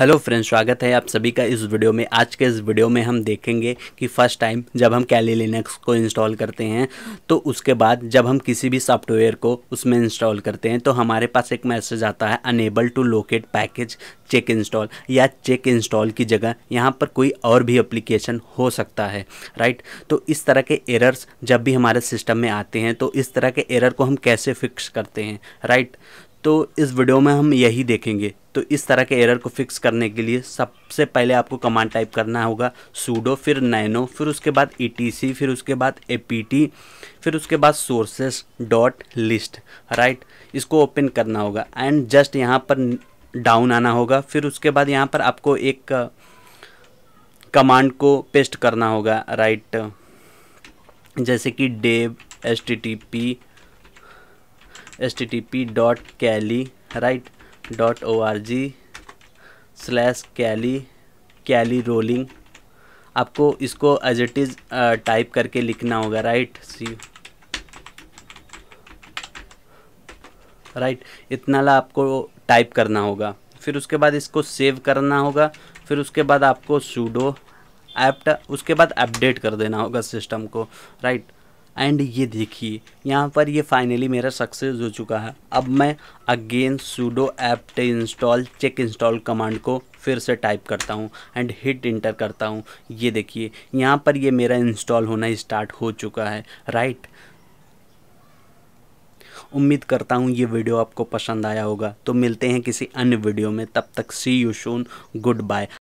hello friends स्वागत है आप सभी का इस वीडियो में आज के इस वीडियो में हम देखेंगे कि फर्स्ट टाइम जब हम कैली लिनक्स को इंस्टॉल करते हैं तो उसके बाद जब हम किसी भी सॉफ्टवेयर को उसमें इंस्टॉल करते हैं तो हमारे पास एक मैसेज आता है unable to locate package check install या चेक इंस्टॉल की जगह यहाँ पर कोई और भी अप्लीकेशन हो सकता है राइट तो इस तरह के एरर्स जब भी हमारे सिस्टम में आते हैं तो इस तरह के एरर को हम कैसे फिक्स करते हैं राइट तो इस वीडियो में हम यही देखेंगे तो इस तरह के एरर को फिक्स करने के लिए सबसे पहले आपको कमांड टाइप करना होगा सूडो फिर नैनो फिर उसके बाद ई फिर उसके बाद ए फिर उसके बाद सोर्सेस डॉट लिस्ट राइट इसको ओपन करना होगा एंड जस्ट यहाँ पर डाउन आना होगा फिर उसके बाद यहाँ पर आपको एक कमांड uh, को पेस्ट करना होगा राइट जैसे कि deb S T T P S T T P dot Kali right dot O R G slash Kali Kali rolling आपको इसको एज इट इज़ टाइप करके लिखना होगा राइट सी राइट इतना ला आपको टाइप करना होगा फिर उसके बाद इसको सेव करना होगा फिर उसके बाद आपको सूडो एप्ट उसके बाद अपडेट कर देना होगा सिस्टम को राइट एंड ये देखिए यहाँ पर ये फाइनली मेरा सक्सेस हो चुका है अब मैं अगेन सूडो टे इंस्टॉल चेक इंस्टॉल कमांड को फिर से टाइप करता हूँ एंड हिट इंटर करता हूँ ये देखिए यहाँ पर ये मेरा इंस्टॉल होना स्टार्ट हो चुका है राइट उम्मीद करता हूँ ये वीडियो आपको पसंद आया होगा तो मिलते हैं किसी अन्य वीडियो में तब तक see you soon good bye